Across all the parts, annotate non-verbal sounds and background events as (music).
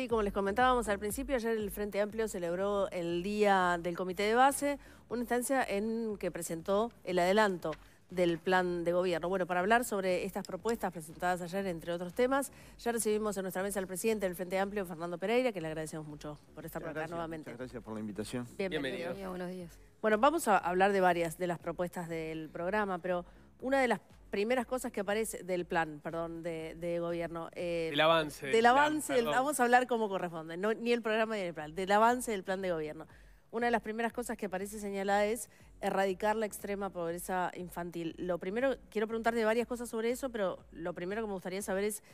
Sí, como les comentábamos al principio, ayer el Frente Amplio celebró el Día del Comité de Base, una instancia en que presentó el adelanto del plan de gobierno. Bueno, para hablar sobre estas propuestas presentadas ayer, entre otros temas, ya recibimos en nuestra mesa al presidente del Frente Amplio, Fernando Pereira, que le agradecemos mucho por estar acá nuevamente. Muchas gracias por la invitación. Bienvenido. Bienvenido. Buenos días. Bueno, vamos a hablar de varias de las propuestas del programa, pero una de las primeras cosas que aparece del plan, perdón, de, gobierno. Eh, del avance. Del avance, vamos a hablar como corresponde, ni el programa ni el plan, del avance del plan de gobierno. Una de las primeras cosas que aparece señalada es erradicar la extrema pobreza infantil. Lo primero, quiero preguntarte varias cosas sobre eso, pero lo primero que me gustaría saber es,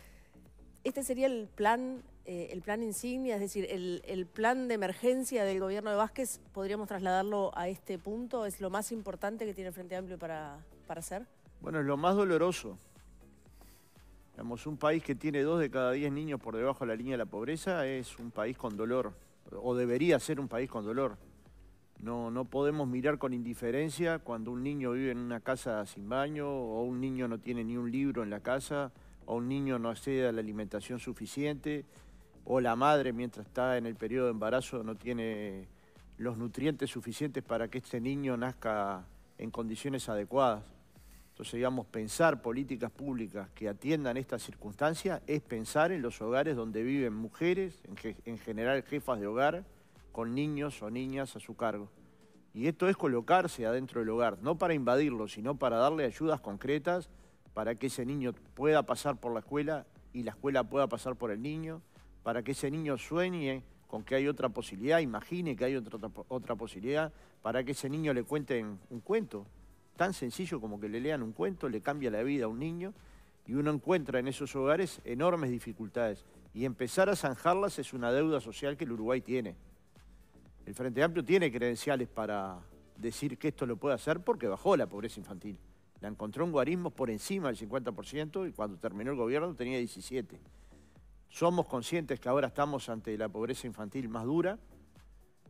¿este sería el plan, eh, el plan insignia? Es decir, el, plan de emergencia del gobierno de Vázquez, ¿podríamos trasladarlo a este punto? ¿Es lo más importante que tiene el Frente Amplio para, para hacer? Bueno, es lo más doloroso. Digamos, un país que tiene dos de cada diez niños por debajo de la línea de la pobreza es un país con dolor, o debería ser un país con dolor. No, no podemos mirar con indiferencia cuando un niño vive en una casa sin baño, o un niño no tiene ni un libro en la casa, o un niño no accede a la alimentación suficiente, o la madre mientras está en el periodo de embarazo no tiene los nutrientes suficientes para que este niño nazca en condiciones adecuadas. Entonces, digamos, pensar políticas públicas que atiendan esta circunstancia es pensar en los hogares donde viven mujeres, en, general jefas de hogar, con niños o niñas a su cargo. Y esto es colocarse adentro del hogar, no para invadirlo, sino para darle ayudas concretas para que ese niño pueda pasar por la escuela y la escuela pueda pasar por el niño, para que ese niño sueñe con que hay otra posibilidad, imagine que hay otra, otra, posibilidad, para que ese niño le cuente un cuento, tan sencillo como que le lean un cuento, le cambia la vida a un niño y uno encuentra en esos hogares enormes dificultades. Y empezar a zanjarlas es una deuda social que el Uruguay tiene. El Frente Amplio tiene credenciales para decir que esto lo puede hacer porque bajó la pobreza infantil. La encontró en guarismos por encima del 50% y cuando terminó el gobierno tenía 17. Somos conscientes que ahora estamos ante la pobreza infantil más dura,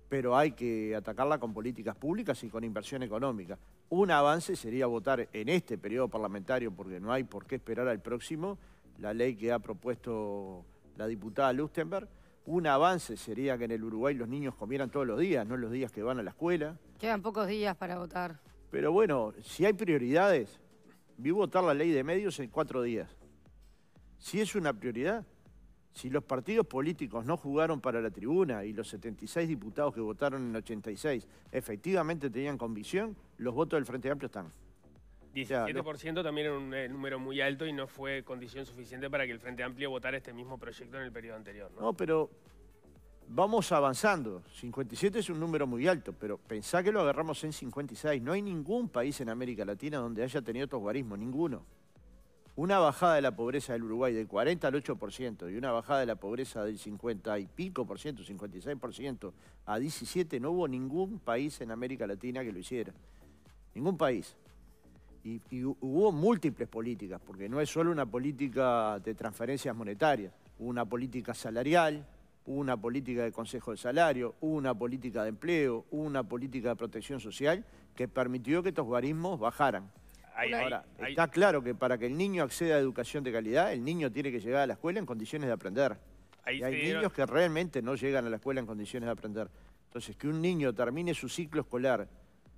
pero hay que atacarla con políticas públicas y con inversión económica un avance sería votar en este periodo parlamentario, porque no hay por qué esperar al próximo, la ley que ha propuesto la diputada Lustenberg. Un avance sería que en el Uruguay los niños comieran todos los días, no los días que van a la escuela. Quedan pocos días para votar. Pero bueno, si hay prioridades, vi votar la ley de medios en cuatro días. Si es una prioridad, si los partidos políticos no jugaron para la tribuna y los 76 diputados que votaron en 86 efectivamente tenían convicción, los votos del Frente Amplio están. 17% también era un eh, número muy alto y no fue condición suficiente para que el Frente Amplio votara este mismo proyecto en el periodo anterior. No, pero vamos avanzando. 57 es un número muy alto, pero pensá que lo agarramos en 56. No hay ningún país en América Latina donde haya tenido guarismos ninguno una bajada de la pobreza del Uruguay del 40 al 8% y una bajada de la pobreza del 50 y pico por ciento, 56% a 17, no hubo ningún país en América Latina que lo hiciera. Ningún país. Y, hubo múltiples políticas, porque no es solo una política de transferencias monetarias, hubo una política salarial, una política de consejo de salario, una política de empleo, una política de protección social que permitió que estos guarismos bajaran. Ahora, está claro que para que el niño acceda a educación de calidad, el niño tiene que llegar a la escuela en condiciones de aprender. y hay niños que realmente no llegan a la escuela en condiciones de aprender. Entonces, que un niño termine su ciclo escolar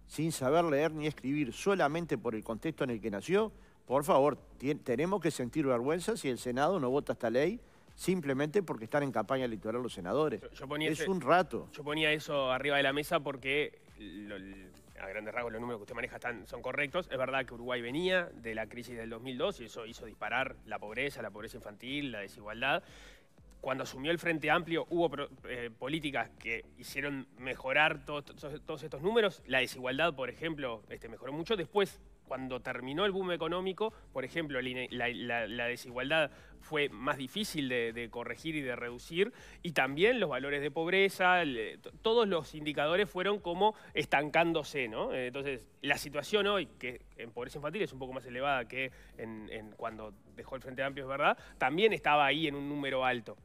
sin saber leer ni escribir solamente por el contexto en el que nació, por favor, tenemos que sentir vergüenza si el Senado no vota esta ley simplemente porque están en campaña electoral los senadores. es un rato. Yo ponía eso arriba de la mesa porque lo, a grandes rasgos los números que usted maneja están, son correctos. Es verdad que Uruguay venía de la crisis del 2002 y eso hizo disparar la pobreza, la pobreza infantil, la desigualdad. Cuando asumió el Frente Amplio hubo eh, políticas que hicieron mejorar todos estos números. La desigualdad, por ejemplo, este, mejoró mucho. Después cuando terminó el boom económico, por ejemplo, la, desigualdad fue más difícil de, corregir y de reducir, y también los valores de pobreza, eh, todos los indicadores fueron como estancándose, ¿no? Eh, entonces, la situación hoy, que en pobreza infantil es un poco más elevada que cuando dejó el Frente Amplio, es verdad, también estaba ahí en un número alto.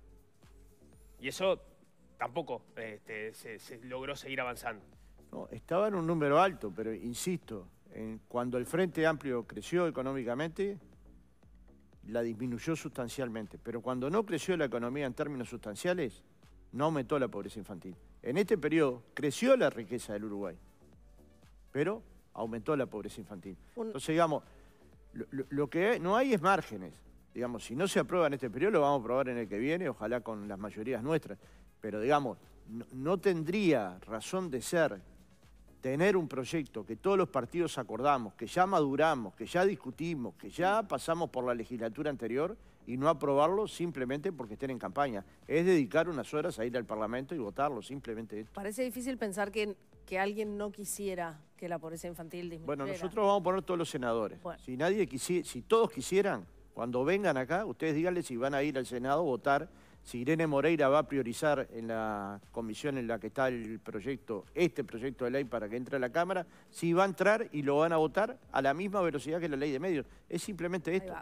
Y eso tampoco este, se, se logró seguir avanzando. No, estaba en un número alto, pero insisto, eh, cuando el Frente Amplio creció económicamente, la disminuyó sustancialmente. Pero cuando no creció la economía en términos sustanciales, no aumentó la pobreza infantil. En este periodo creció la riqueza del Uruguay, pero aumentó la pobreza infantil. Entonces, digamos, lo, que no hay es márgenes. Digamos, si no se aprueba en este periodo, lo vamos a probar en el que viene, ojalá con las mayorías nuestras. Pero, digamos, no tendría razón de ser tener un proyecto que todos los partidos acordamos, que ya maduramos, que ya discutimos, que ya pasamos por la legislatura anterior y no aprobarlo simplemente porque estén en campaña. Es dedicar unas horas a ir al Parlamento y votarlo, simplemente esto. Parece difícil pensar que, que alguien no quisiera que la pobreza infantil disminuyera. Bueno, nosotros vamos a poner todos los senadores. Si nadie quisiera, si todos quisieran, cuando vengan acá, ustedes díganle si van a ir al Senado a votar si Irene Moreira va a priorizar en la comisión en la que está el proyecto, este proyecto de ley para que entre a la Cámara, si va a entrar y lo van a votar a la misma velocidad que la ley de medios. Es simplemente esto.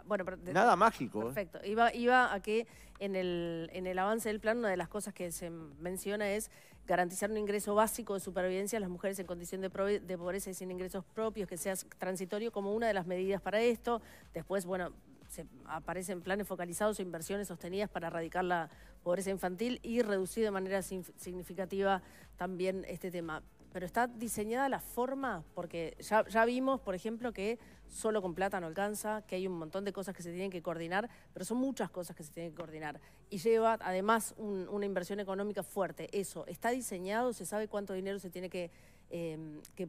Nada mágico. ¿eh? Perfecto. Iba, a que en el, en el avance del plan una de las cosas que se menciona es garantizar un ingreso básico de supervivencia a las mujeres en condición de, de pobreza y sin ingresos propios, que sea transitorio como una de las medidas para esto. Después, bueno, se aparecen planes focalizados e inversiones sostenidas para erradicar la pobreza infantil y reducir de manera significativa también este tema. Pero está diseñada la forma, porque ya, vimos, por ejemplo, que solo con plata no alcanza, que hay un montón de cosas que se tienen que coordinar, pero son muchas cosas que se tienen que coordinar. Y lleva además una inversión económica fuerte. Eso, ¿está diseñado? ¿Se sabe cuánto dinero se tiene que eh,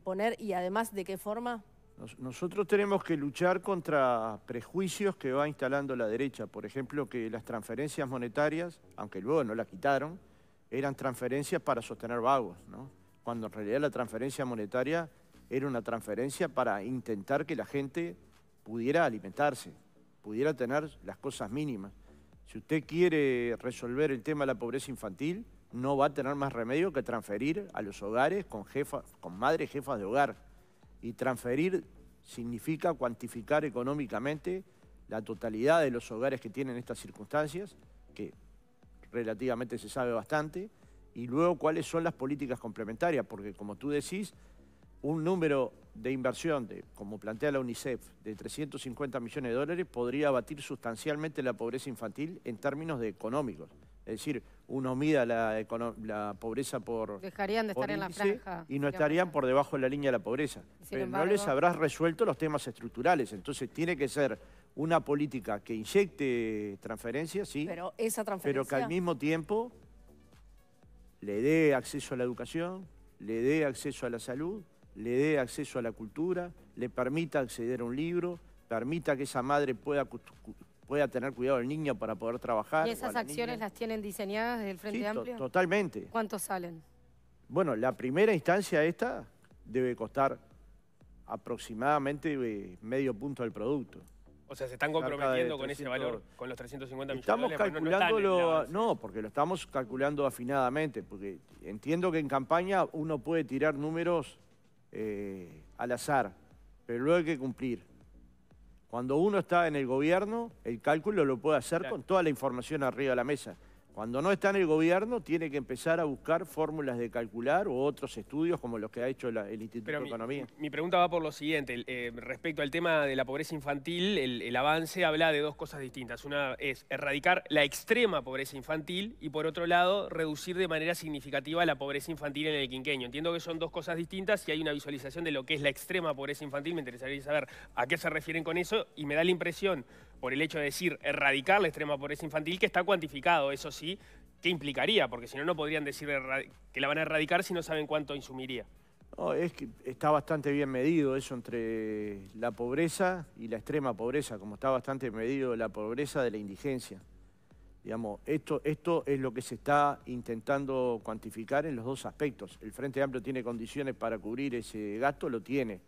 poner? Y además, ¿de qué forma? Nosotros tenemos que luchar contra prejuicios que va instalando la derecha. Por ejemplo, que las transferencias monetarias, aunque luego no las quitaron, eran transferencias para sostener vagos, cuando en realidad la transferencia monetaria era una transferencia para intentar que la gente pudiera alimentarse, pudiera tener las cosas mínimas. Si usted quiere resolver el tema de la pobreza infantil, no va a tener más remedio que transferir a los hogares con, jefas, con madres jefas de hogar y transferir significa cuantificar económicamente la totalidad de los hogares que tienen estas circunstancias, que relativamente se sabe bastante, y luego cuáles son las políticas complementarias, porque como tú decís, un número de inversión, como plantea la UNICEF, de 350 millones de dólares podría abatir sustancialmente la pobreza infantil en términos de económicos. Es decir, uno mida la, pobreza por... Dejarían de estar en la franja. Y no estarían por debajo de la línea de la pobreza. Pero no les habrás resuelto los temas estructurales. Entonces tiene que ser una política que inyecte transferencias, sí. Pero esa transferencia... Pero que al mismo tiempo le dé acceso a la educación, le dé acceso a la salud, le dé acceso a la cultura, le permita acceder a un libro, permita que esa madre pueda pueda tener cuidado el niño para poder trabajar. ¿Y esas acciones las tienen diseñadas desde el Frente Amplio? totalmente. ¿Cuánto salen? Bueno, la primera instancia esta debe costar aproximadamente eh, medio punto del producto. O sea, se están comprometiendo con ese valor, con los 350 millones estamos Calculándolo, no, porque lo estamos calculando afinadamente, porque entiendo que en campaña uno puede tirar números eh, al azar, pero luego hay que cumplir. Cuando uno está en el gobierno, el cálculo lo puede hacer con toda la información arriba de la mesa. Cuando no está en el gobierno, tiene que empezar a buscar fórmulas de calcular o otros estudios como los que ha hecho el Instituto de Economía. Mi pregunta va por lo siguiente. Eh, respecto al tema de la pobreza infantil, el, avance habla de dos cosas distintas. Una es erradicar la extrema pobreza infantil y por otro lado, reducir de manera significativa la pobreza infantil en el quinqueño. Entiendo que son dos cosas distintas y hay una visualización de lo que es la extrema pobreza infantil. Me interesaría saber a qué se refieren con eso y me da la impresión por el hecho de decir erradicar la extrema pobreza infantil, que está cuantificado, eso sí, ¿qué implicaría? Porque si no, no podrían decir que la van a erradicar si no saben cuánto insumiría. es que está bastante bien medido eso entre la pobreza y la extrema pobreza, como está bastante medido la pobreza de la indigencia. Digamos, esto, esto es lo que se está intentando cuantificar en los dos aspectos. El Frente Amplio tiene condiciones para cubrir ese gasto, lo tiene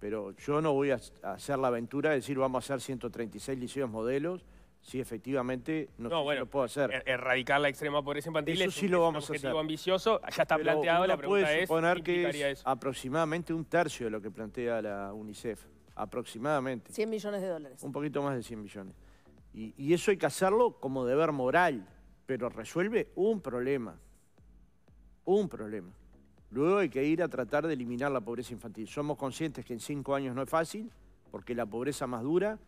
pero yo no voy a, hacer la aventura de decir vamos a hacer 136 liceos modelos si efectivamente no, lo puedo hacer. Er, erradicar la extrema pobreza infantil eso es, sí lo vamos un objetivo a ambicioso, ya está planteado, la pregunta es, suponer que es aproximadamente un tercio de lo que plantea la UNICEF, aproximadamente. 100 millones de dólares. Un poquito más de 100 millones. y eso hay que hacerlo como deber moral, pero resuelve un problema, un problema. Luego hay que ir a tratar de eliminar la pobreza infantil. Somos conscientes que en cinco años no es fácil, porque la pobreza más dura,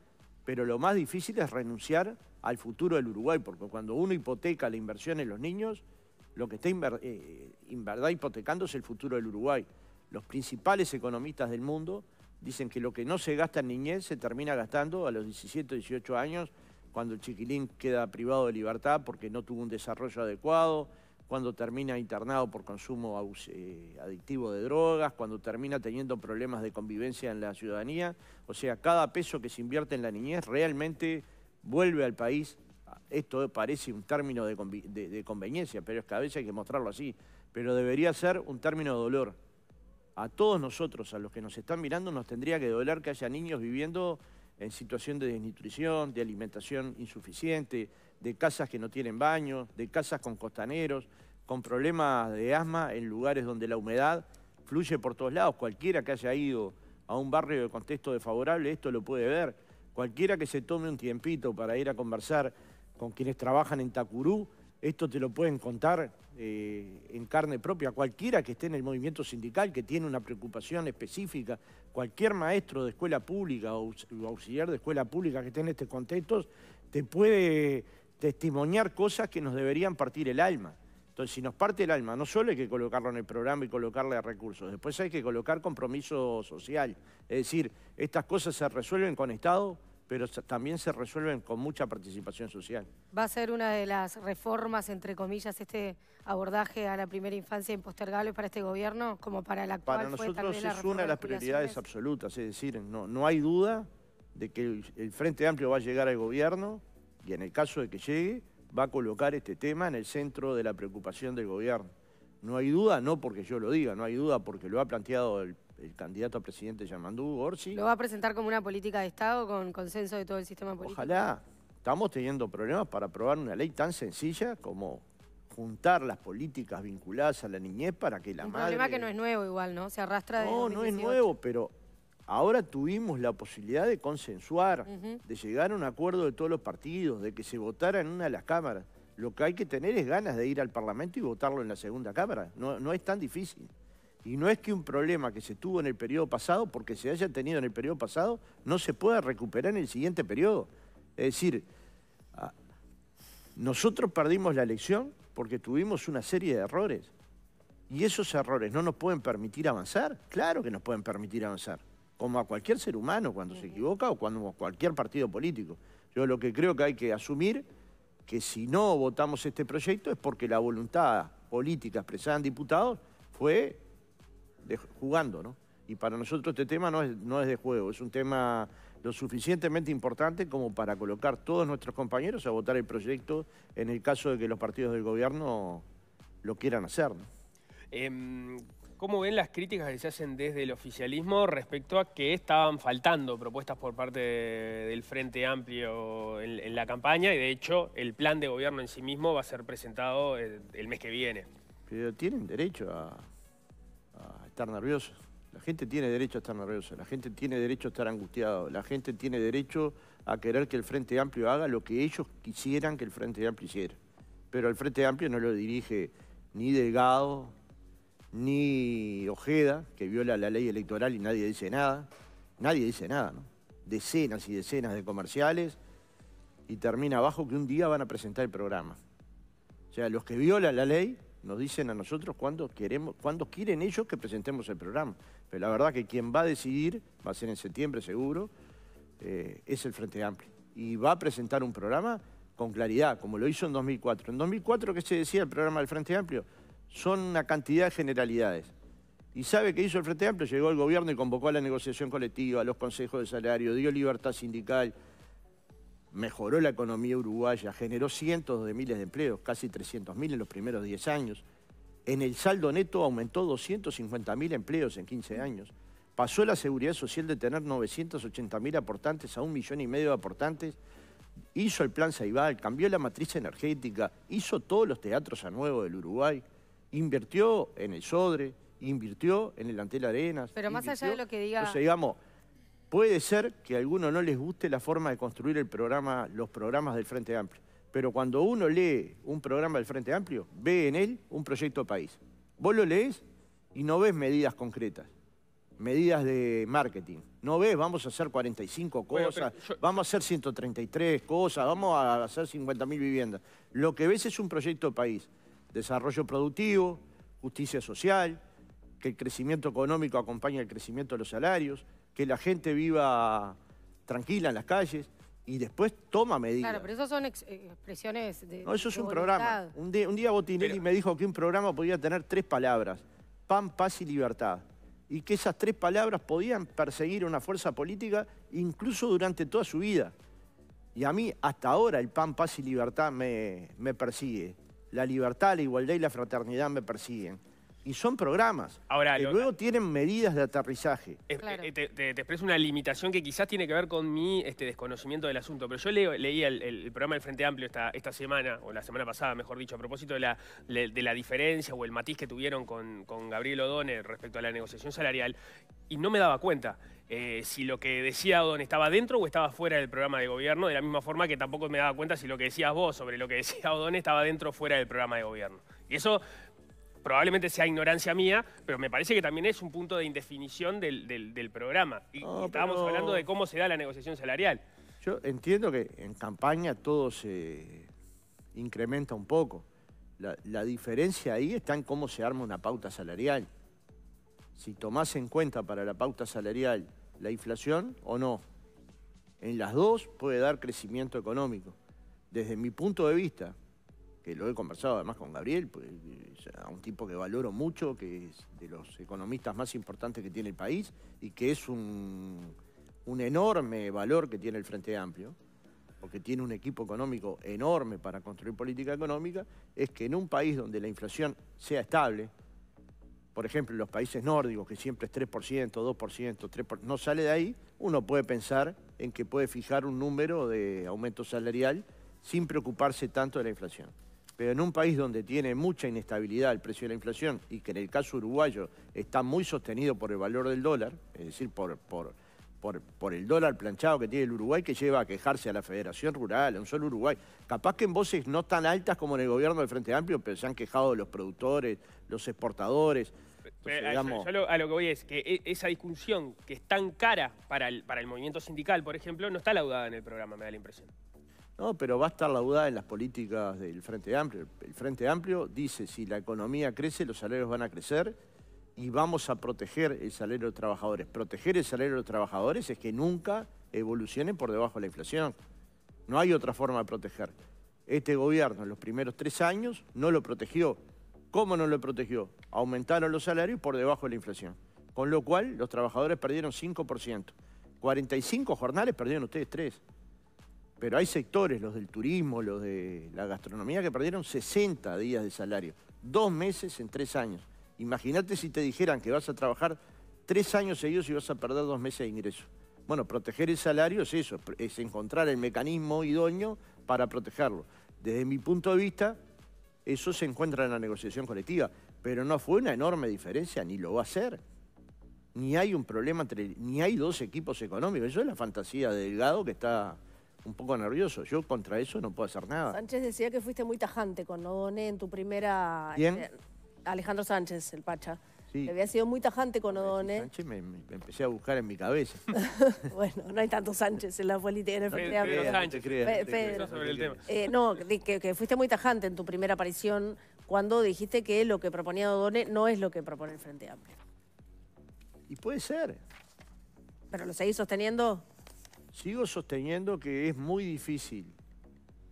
pero lo más difícil es renunciar al futuro del Uruguay, porque cuando uno hipoteca la inversión en los niños, lo que está eh, eh, en verdad hipotecando es el futuro del Uruguay. Los principales economistas del mundo dicen que lo que no se gasta en niñez se termina gastando a los 17 18 años, cuando el chiquilín queda privado de libertad porque no tuvo un desarrollo adecuado, cuando termina internado por consumo eh, adictivo de drogas, cuando termina teniendo problemas de convivencia en la ciudadanía. O sea, cada peso que se invierte en la niñez realmente vuelve al país. Esto parece un término de, conveniencia, pero es que a veces hay que mostrarlo así. Pero debería ser un término de dolor. A todos nosotros, a los que nos están mirando, nos tendría que doler que haya niños viviendo en situación de desnutrición, de alimentación insuficiente, de casas que no tienen baños, de casas con costaneros, con problemas de asma en lugares donde la humedad fluye por todos lados. Cualquiera que haya ido a un barrio de contexto desfavorable, esto lo puede ver. Cualquiera que se tome un tiempito para ir a conversar con quienes trabajan en Tacurú, esto te lo pueden contar eh, en carne propia. Cualquiera que esté en el movimiento sindical, que tiene una preocupación específica, cualquier maestro de escuela pública o auxiliar de escuela pública que esté en estos contextos, te puede testimoniar cosas que nos deberían partir el alma. Entonces, si nos parte el alma, no solo hay que colocarlo en el programa y colocarle recursos, después hay que colocar compromiso social. Es decir, estas cosas se resuelven con Estado, pero también se resuelven con mucha participación social. Va a ser una de las reformas, entre comillas, este abordaje a la primera infancia impostergable para este gobierno, como para la actual. Para nosotros es una de las prioridades absolutas, es decir, no, no hay duda de que el Frente Amplio va a llegar al gobierno, y en el caso de que llegue, va a colocar este tema en el centro de la preocupación del gobierno. No hay duda, no porque yo lo diga, no hay duda porque lo ha planteado el, candidato a presidente Yamandú, Orsi. ¿Lo va a presentar como una política de Estado con consenso de todo el sistema político? Ojalá. Estamos teniendo problemas para aprobar una ley tan sencilla como juntar las políticas vinculadas a la niñez para que la madre... Un problema que no es nuevo igual, ¿no? Se arrastra de No, no es nuevo, pero Ahora tuvimos la posibilidad de consensuar, de llegar a un acuerdo de todos los partidos, de que se votara en una de las cámaras. Lo que hay que tener es ganas de ir al Parlamento y votarlo en la segunda Cámara. no es tan difícil. Y no es que un problema que se tuvo en el periodo pasado, porque se haya tenido en el periodo pasado, no se pueda recuperar en el siguiente periodo. Es decir, ah, nosotros perdimos la elección porque tuvimos una serie de errores. Y esos errores no nos pueden permitir avanzar. Claro que nos pueden permitir avanzar como a cualquier ser humano cuando se equivoca o cuando a cualquier partido político. Yo lo que creo que hay que asumir que si no votamos este proyecto es porque la voluntad política expresada en diputados fue jugando, ¿no? Y para nosotros este tema no es, no es de juego, es un tema lo suficientemente importante como para colocar todos nuestros compañeros a votar el proyecto en el caso de que los partidos del gobierno lo quieran hacer. Em, ¿Cómo ven las críticas que se hacen desde el oficialismo respecto a que estaban faltando propuestas por parte del Frente Amplio en, la campaña y de hecho el plan de gobierno en sí mismo va a ser presentado el, mes que viene? Pero tienen derecho a, a estar nerviosos. La gente tiene derecho a estar nerviosa, la gente tiene derecho a estar angustiado, la gente tiene derecho a querer que el Frente Amplio haga lo que ellos quisieran que el Frente Amplio hiciera. Pero el Frente Amplio no lo dirige ni Delgado, ni Ojeda, que viola la ley electoral y nadie dice nada. Nadie dice nada, ¿no? Decenas y decenas de comerciales y termina abajo que un día van a presentar el programa. O sea, los que violan la ley nos dicen a nosotros cuándo, queremos, quieren ellos que presentemos el programa. Pero la verdad que quien va a decidir, va a ser en septiembre seguro, eh, es el Frente Amplio. Y va a presentar un programa con claridad, como lo hizo en 2004. En 2004, ¿qué se decía el programa del Frente Amplio? Son una cantidad de generalidades. ¿Y sabe qué hizo el Frente Amplio? Llegó el gobierno y convocó a la negociación colectiva, a los consejos de salario, dio libertad sindical, mejoró la economía uruguaya, generó cientos de miles de empleos, casi 300.000 en los primeros 10 años. En el saldo neto aumentó 250.000 empleos en 15 años. Pasó la seguridad social de tener 980.000 aportantes a un millón y medio de aportantes. Hizo el plan Saibal, cambió la matriz energética, hizo todos los teatros a nuevo del Uruguay invirtió en el Sodre, invirtió en el Antel Arenas. Pero más allá de lo que diga... digamos, puede ser que a algunos no les guste la forma de construir el programa, los programas del Frente Amplio, pero cuando uno lee un programa del Frente Amplio, ve en él un proyecto país. Vos lo lees y no ves medidas concretas medidas de marketing. No ves, vamos a hacer 45 cosas, vamos a hacer 133 cosas, vamos a hacer 50.000 viviendas. Lo que ves es un proyecto país desarrollo productivo, justicia social, que el crecimiento económico acompañe el crecimiento de los salarios, que la gente viva tranquila en las calles y después toma medidas. Claro, pero esas son eh, expresiones de No, eso es un programa. Un día, un Botinelli me dijo que un programa podía tener tres palabras, pan, paz y libertad. Y que esas tres palabras podían perseguir una fuerza política incluso durante toda su vida. Y a mí, hasta ahora, el pan, paz y libertad me persigue la libertad, la igualdad y la fraternidad me persiguen. Y son programas Ahora, que eh, luego tienen medidas de aterrizaje. Eh, eh, te, expreso una limitación que quizás tiene que ver con mi este, desconocimiento del asunto, pero yo leí leía el, programa del Frente Amplio esta, semana, o la semana pasada, mejor dicho, a propósito de la, de la diferencia o el matiz que tuvieron con, Gabriel O'Donnell respecto a la negociación salarial, y no me daba cuenta. si lo que decía O'Donnell estaba dentro o estaba fuera del programa de gobierno, de la misma forma que tampoco me daba cuenta si lo que decías vos sobre lo que decía O'Donnell estaba dentro o fuera del programa de gobierno. Y eso probablemente sea ignorancia mía, pero me parece que también es un punto de indefinición del, programa. Y estábamos hablando de cómo se da la negociación salarial. Yo entiendo que en campaña todo se incrementa un poco. La, la, diferencia ahí está en cómo se arma una pauta salarial. Si tomás en cuenta para la pauta salarial la inflación o no. En las dos puede dar crecimiento económico. Desde mi punto de vista, que lo he conversado además con Gabriel, pues, a un tipo que valoro mucho, que es de los economistas más importantes que tiene el país y que es un, un enorme valor que tiene el Frente Amplio, porque tiene un equipo económico enorme para construir política económica, es que en un país donde la inflación sea estable, por ejemplo, en los países nórdicos, que siempre es 3%, 2%, 3%, no sale de ahí, uno puede pensar en que puede fijar un número de aumento salarial sin preocuparse tanto de la inflación. Pero en un país donde tiene mucha inestabilidad el precio de la inflación y que en el caso uruguayo está muy sostenido por el valor del dólar, es decir, por, por, por, el dólar planchado que tiene el Uruguay que lleva a quejarse a la Federación Rural, a un solo Uruguay. Capaz que en voces no tan altas como en el gobierno del Frente Amplio, pero se han quejado los productores, los exportadores. Eh, a lo que voy es que e, esa discusión que es tan cara para para el movimiento sindical, por ejemplo, no está laudada en el programa, me da la impresión. No, pero va a estar la duda en las políticas del Frente Amplio. El Frente Amplio dice, si la economía crece, los salarios van a crecer y vamos a proteger el salario de los trabajadores. Proteger el salario de los trabajadores es que nunca evolucionen por debajo de la inflación. No hay otra forma de proteger. Este gobierno en los primeros tres años no lo protegió. ¿Cómo no lo protegió? Aumentaron los salarios por debajo de la inflación. Con lo cual, los trabajadores perdieron 5%. 45 jornales perdieron ustedes tres. Pero hay sectores, los del turismo, los de la gastronomía, que perdieron 60 días de salario. Dos meses en tres años. Imagínate si te dijeran que vas a trabajar tres años seguidos y vas a perder dos meses de ingreso. Bueno, proteger el salario es eso, es encontrar el mecanismo idóneo para protegerlo. Desde mi punto de vista, eso se encuentra en la negociación colectiva, pero no fue una enorme diferencia, ni lo va a ser. Ni hay un problema entre, ni hay dos equipos económicos. Eso es la fantasía de Delgado que está un poco nervioso. Yo contra eso no puedo hacer nada. Sánchez decía que fuiste muy tajante con Odoné en tu primera... ¿Quién? Eh, Alejandro Sánchez, el Pacha. Sí. Había sido muy tajante con Odone Sánchez me, empecé a buscar en mi cabeza. (laughs) bueno, no hay tanto Sánchez en la política. En el Sánchez. Pe eh, no, que, fuiste muy tajante en tu primera aparición cuando dijiste que lo que proponía Odoné no es lo que propone el Frente Amplio. Y puede ser. ¿Pero lo seguís sosteniendo? Sigo sosteniendo que es muy difícil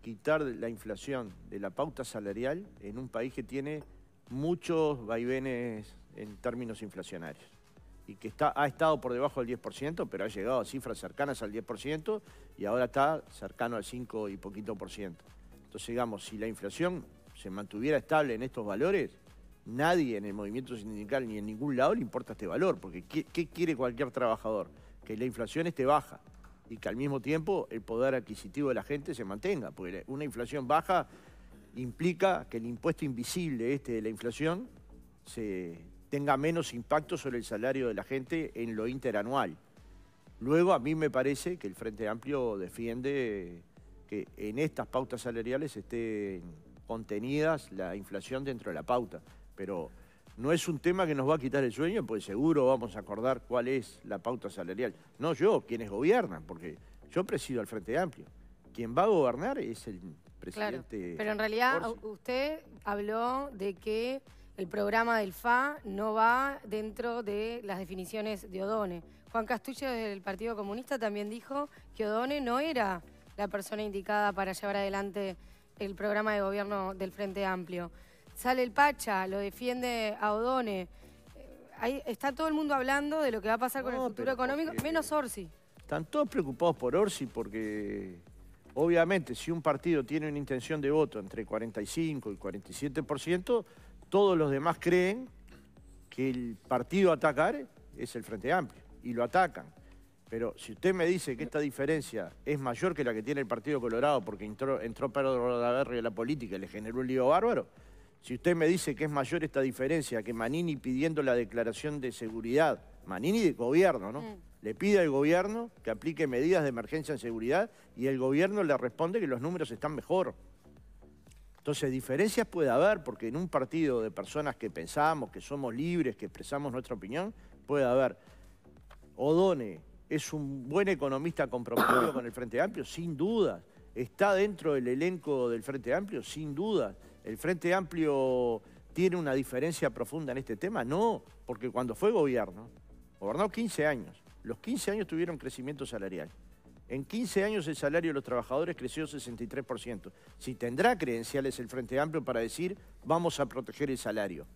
quitar la inflación de la pauta salarial en un país que tiene muchos vaivenes en términos inflacionarios y que ha estado por debajo del 10%, pero ha llegado a cifras cercanas al 10% y ahora está cercano al 5 y poquito por ciento. Entonces, digamos, si la inflación se mantuviera estable en estos valores, nadie en el movimiento sindical ni en ningún lado le importa este valor, porque ¿qué, qué quiere cualquier trabajador? Que la inflación esté baja y que al mismo tiempo el poder adquisitivo de la gente se mantenga, porque una inflación baja implica que el impuesto invisible este de la inflación se tenga menos impacto sobre el salario de la gente en lo interanual. Luego a mí me parece que el Frente Amplio defiende que en estas pautas salariales estén contenidas la inflación dentro de la pauta, pero no es un tema que nos va a quitar el sueño, pues seguro vamos a acordar cuál es la pauta salarial. No yo, quienes gobiernan, porque yo presido al Frente Amplio. Quien va a gobernar es el presidente. pero en realidad usted habló de que el programa del FA no va dentro de las definiciones de Odone. Juan Castucho del Partido Comunista también dijo que Odone no era la persona indicada para llevar adelante el programa de gobierno del Frente Amplio sale el Pacha, lo defiende a Odone. Eh, ahí está todo el mundo hablando de lo que va a pasar con el futuro económico, menos Orsi. Están todos preocupados por Orsi porque obviamente si un partido tiene una intención de voto entre 45 y 47%, todos los demás creen que el partido a atacar es el Frente Amplio y lo atacan. Pero si usted me dice que esta diferencia es mayor que la que tiene el Partido Colorado porque entró, Pedro Rodaverrio a la política y le generó un lío bárbaro, si usted me dice que es mayor esta diferencia, que Manini pidiendo la declaración de seguridad, Manini de gobierno, ¿no? Mm. Le pide al gobierno que aplique medidas de emergencia en seguridad y el gobierno le responde que los números están mejor. Entonces, diferencias puede haber, porque en un partido de personas que pensamos, que somos libres, que expresamos nuestra opinión, puede haber. Odone es un buen economista comprometido con el Frente Amplio, sin duda. Está dentro del elenco del Frente Amplio, sin duda. ¿El Frente Amplio tiene una diferencia profunda en este tema? No, porque cuando fue gobierno, gobernó 15 años. Los 15 años tuvieron crecimiento salarial. En 15 años el salario de los trabajadores creció 63%. Si tendrá credenciales el Frente Amplio para decir vamos a proteger el salario.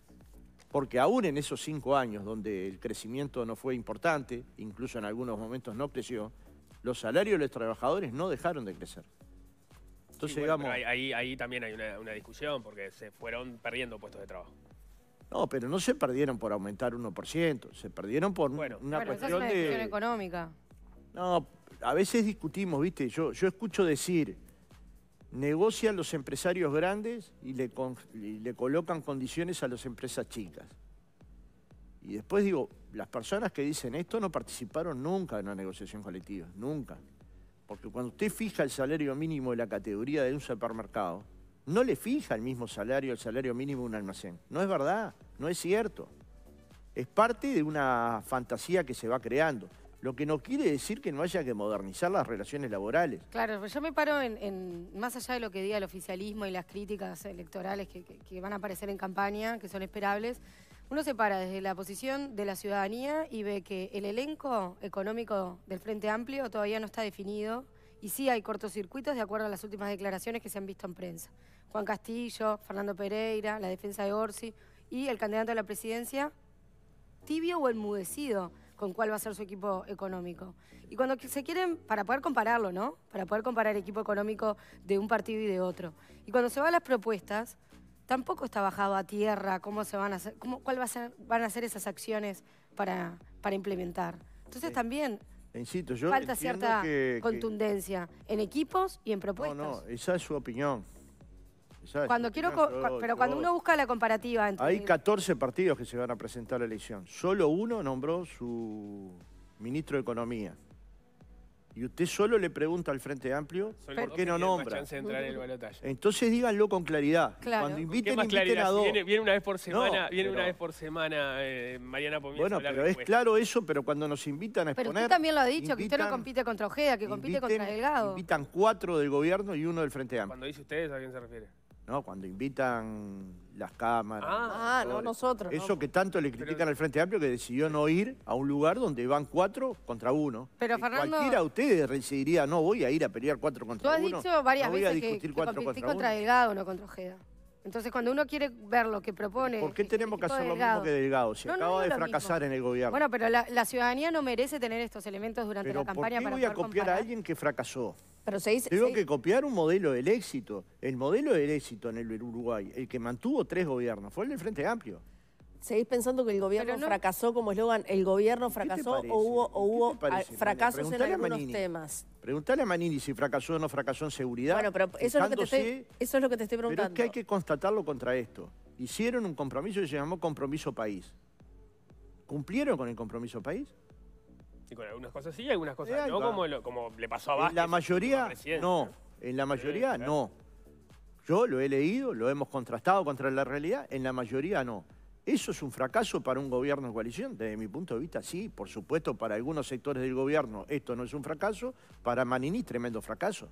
Porque aún en esos cinco años donde el crecimiento no fue importante, incluso en algunos momentos no creció, los salarios de los trabajadores no dejaron de crecer ahí, también hay una, discusión porque se fueron perdiendo puestos de trabajo. No, pero no se perdieron por aumentar 1%, se perdieron por una cuestión económica. No, a veces discutimos, ¿viste? Yo, escucho decir, negocian los empresarios grandes y le colocan condiciones a las empresas chicas. Y después digo, las personas que dicen esto no participaron nunca en una negociación colectiva, nunca. Porque cuando usted fija el salario mínimo de la categoría de un supermercado, no le fija el mismo salario el salario mínimo de un almacén. No es verdad, no es cierto. Es parte de una fantasía que se va creando. Lo que no quiere decir que no haya que modernizar las relaciones laborales. Claro, yo me paro en, más allá de lo que diga el oficialismo y las críticas electorales que van a aparecer en campaña, que son esperables, uno se para desde la posición de la ciudadanía y ve que el elenco económico del Frente Amplio todavía no está definido y sí hay cortocircuitos de acuerdo a las últimas declaraciones que se han visto en prensa. Juan Castillo, Fernando Pereira, la defensa de Orsi y el candidato a la presidencia, tibio o enmudecido con cuál va a ser su equipo económico. Y cuando se quieren, para poder compararlo, ¿no? Para poder comparar el equipo económico de un partido y de otro. Y cuando se van las propuestas, tampoco está bajado a tierra cómo se van a hacer, cómo, cuál va a ser, van a ser esas acciones para, para implementar. Entonces también falta cierta contundencia en equipos y en propuestas. No, no, esa es su opinión. cuando quiero, pero cuando uno busca la comparativa. Entre... Hay 14 partidos que se van a presentar a la elección. Solo uno nombró su ministro de Economía y usted solo le pregunta al Frente Amplio por qué no nombra. Entonces díganlo con claridad. Cuando inviten, inviten a dos. viene, una vez por semana, viene una vez por semana eh, Mariana Pomienzo. Bueno, pero es claro eso, pero cuando nos invitan a exponer... Pero usted también lo ha dicho, que usted no compite contra Ojeda, que compite contra Delgado. Invitan cuatro del gobierno y uno del Frente Amplio. Cuando dice ustedes, ¿a quién se refiere? ¿no? Cuando invitan las cámaras. Ah, ah no, nosotros. Eso que tanto le critican al Frente Amplio que decidió no ir a un lugar donde van cuatro contra uno. Pero, Fernando- Cualquiera de ustedes decidiría, no voy a ir a pelear cuatro Tú has dicho varias veces que, contra, Delgado, no contra Ojeda. Entonces, cuando uno quiere ver lo que propone... ¿Por qué tenemos que hacer lo mismo que Delgado? Se acaba de fracasar en el gobierno. Bueno, pero la, ciudadanía no merece tener estos elementos durante la campaña ¿por qué voy a copiar a alguien que fracasó? Pero se dice, Tengo que copiar un modelo del éxito. El modelo del éxito en el Uruguay, el que mantuvo tres gobiernos, fue el del Frente Amplio. ¿Seguís pensando que el gobierno fracasó como eslogan? ¿El gobierno fracasó o hubo, hubo fracasos en algunos temas? Preguntale a Manini si fracasó o no fracasó en seguridad. Bueno, pero eso es, lo que te estoy, que preguntando. Pero es que hay que constatarlo contra esto. Hicieron un compromiso que se llamó Compromiso País. ¿Cumplieron con el Compromiso País? Y con algunas cosas sí, algunas cosas eh, no, como, como, le pasó a Vázquez. En la mayoría, no. En la mayoría, no. Yo lo he leído, lo hemos contrastado contra la realidad, en la mayoría no. Eso es un fracaso para un gobierno de coalición, desde mi punto de vista sí, por supuesto para algunos sectores del gobierno esto no es un fracaso, para Manini tremendo fracaso.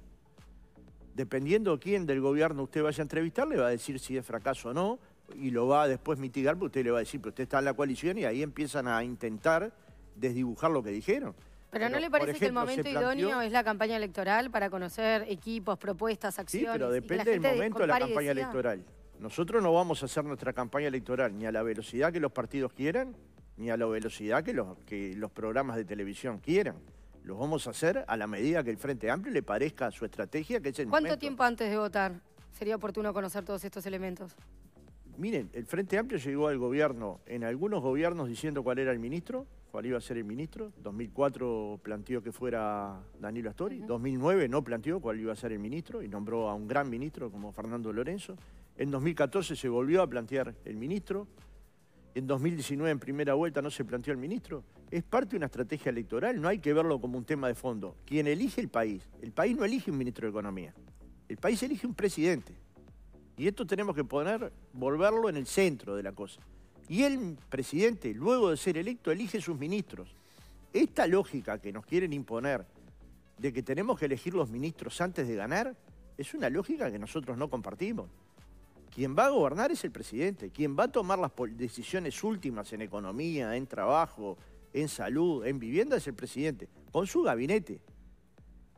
Dependiendo quién del gobierno usted vaya a entrevistar, le va a decir si es fracaso o no, y lo va a después mitigar, porque usted le va a decir, pero usted está en la coalición y ahí empiezan a intentar desdibujar lo que dijeron. Pero, ¿no le parece que el momento idóneo es la campaña electoral para conocer equipos, propuestas, acciones? Sí, pero depende del momento de la campaña electoral. Nosotros no vamos a hacer nuestra campaña electoral ni a la velocidad que los partidos quieran, ni a la velocidad que los, que los programas de televisión quieran. Los vamos a hacer a la medida que el Frente Amplio le parezca su estrategia, que es el ¿Cuánto tiempo antes de votar sería oportuno conocer todos estos elementos? Miren, el Frente Amplio llegó al gobierno, en algunos gobiernos diciendo cuál era el ministro, cuál iba a ser el ministro. 2004 planteó que fuera Danilo Astori, 2009 no planteó cuál iba a ser el ministro y nombró a un gran ministro como Fernando Lorenzo. En 2014 se volvió a plantear el ministro. En 2019, en primera vuelta, no se planteó el ministro. Es parte de una estrategia electoral, no hay que verlo como un tema de fondo. Quien elige el país, el país no elige un ministro de Economía, el país elige un presidente. Y esto tenemos que poner, volverlo en el centro de la cosa. Y el presidente, luego de ser electo, elige sus ministros. Esta lógica que nos quieren imponer de que tenemos que elegir los ministros antes de ganar, es una lógica que nosotros no compartimos. Quien va a gobernar es el presidente, quien va a tomar las decisiones últimas en economía, en trabajo, en salud, en vivienda es el presidente, con su gabinete.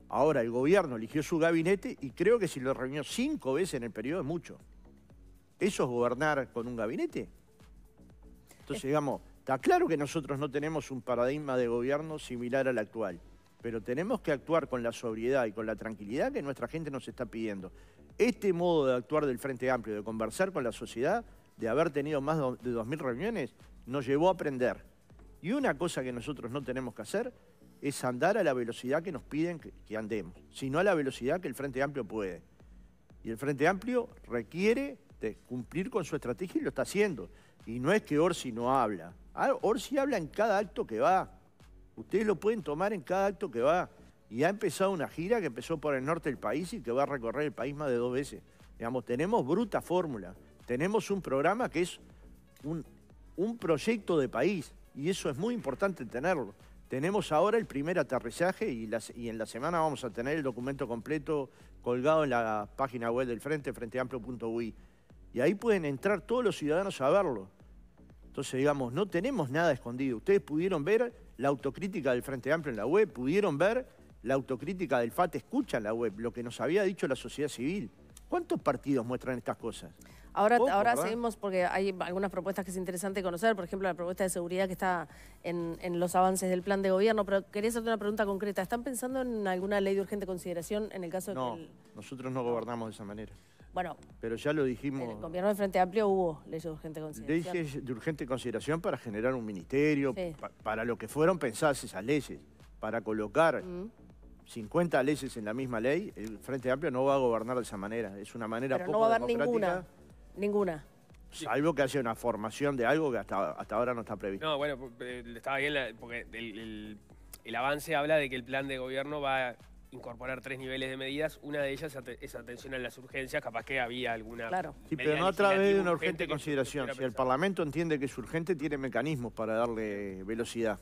Ahora, el gobierno eligió su gabinete y creo que si lo reunió cinco veces en el periodo es mucho. ¿Eso es gobernar con un gabinete? Entonces, digamos, está claro que nosotros no tenemos un paradigma de gobierno similar al actual, pero tenemos que actuar con la sobriedad y con la tranquilidad que nuestra gente nos está pidiendo este modo de actuar del Frente Amplio, de conversar con la sociedad, de haber tenido más de 2.000 reuniones, nos llevó a aprender. Y una cosa que nosotros no tenemos que hacer es andar a la velocidad que nos piden que, andemos, sino a la velocidad que el Frente Amplio puede. Y el Frente Amplio requiere de cumplir con su estrategia y lo está haciendo. Y no es que Orsi no habla. Ah, Orsi habla en cada acto que va. Ustedes lo pueden tomar en cada acto que va y ha empezado una gira que empezó por el norte del país y que va a recorrer el país más de dos veces. Digamos, tenemos bruta fórmula, tenemos un programa que es un, proyecto de país y eso es muy importante tenerlo. Tenemos ahora el primer aterrizaje y, las, y, en la semana vamos a tener el documento completo colgado en la página web del Frente, frenteamplio.ui. Y ahí pueden entrar todos los ciudadanos a verlo. Entonces, digamos, no tenemos nada escondido. Ustedes pudieron ver la autocrítica del Frente Amplio en la web, pudieron ver la autocrítica del FAT, escucha la web, lo que nos había dicho la sociedad civil. ¿Cuántos partidos muestran estas cosas? Ahora, ahora seguimos porque hay algunas propuestas que es interesante conocer, por ejemplo, la propuesta de seguridad que está en, los avances del plan de gobierno, pero quería hacerte una pregunta concreta. ¿Están pensando en alguna ley de urgente consideración en el caso de no, nosotros no gobernamos de esa manera. Bueno, pero ya lo dijimos... En el gobierno de Frente Amplio hubo leyes de urgente consideración. Leyes de urgente consideración para generar un ministerio, para lo que fueron pensadas esas leyes, para colocar... Mm. 50 leyes en la misma ley, el Frente Amplio no va a gobernar de esa manera. Es una manera Pero no va a haber ninguna. Ninguna. Salvo que haya una formación de algo que hasta, hasta ahora no está previsto. No, bueno, eh, estaba bien porque el, el, avance habla de que el plan de gobierno va a incorporar tres niveles de medidas. Una de ellas es atención a las urgencias, capaz que había alguna. Claro. Sí, pero no a través de una urgente consideración. Si el Parlamento entiende que es urgente, tiene mecanismos para darle velocidad.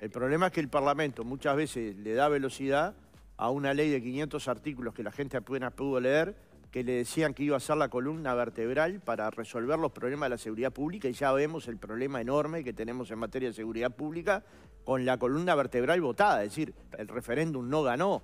El problema es que el Parlamento muchas veces le da velocidad a una ley de 500 artículos que la gente apenas pudo leer, que le decían que iba a ser la columna vertebral para resolver los problemas de la seguridad pública y ya vemos el problema enorme que tenemos en materia de seguridad pública con la columna vertebral votada, es decir, el referéndum no ganó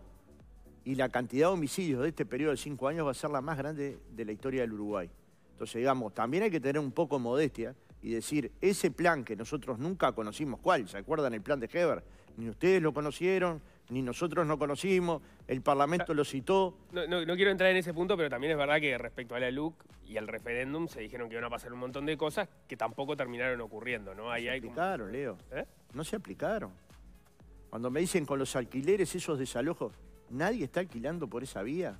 y la cantidad de homicidios de este periodo de cinco años va a ser la más grande de la historia del Uruguay. Entonces, digamos, también hay que tener un poco de modestia y decir, ese plan que nosotros nunca conocimos, ¿cuál? ¿Se acuerdan el plan de Heber? Ni ustedes lo conocieron, ni nosotros no conocimos, el Parlamento ah. lo citó. No, quiero entrar en ese punto, pero también es verdad que respecto a la LUC y al referéndum se dijeron que iban a pasar un montón de cosas que tampoco terminaron ocurriendo, ¿no? se hay aplicaron, Leo. ¿Eh? No se aplicaron. Cuando me dicen con los alquileres, esos desalojos, nadie está alquilando por esa vía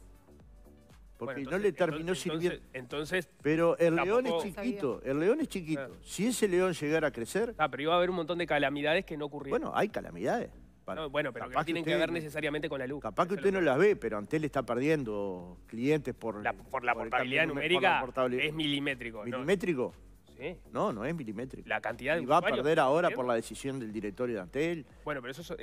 porque no le terminó entonces, sirviendo. Entonces, pero el león es chiquito, el león es chiquito. Si ese león llegara a crecer... Ah, pero iba a haber un montón de calamidades que no ocurrieron. Bueno, hay calamidades. bueno, pero que no tienen que, ver necesariamente con la luz. Capaz que usted no las ve, pero Antel está perdiendo clientes por... La, por la portabilidad numérica es milimétrico. ¿Milimétrico? No, no es milimétrico. La cantidad Y va a perder ahora por la decisión del directorio de Antel. Bueno, pero eso no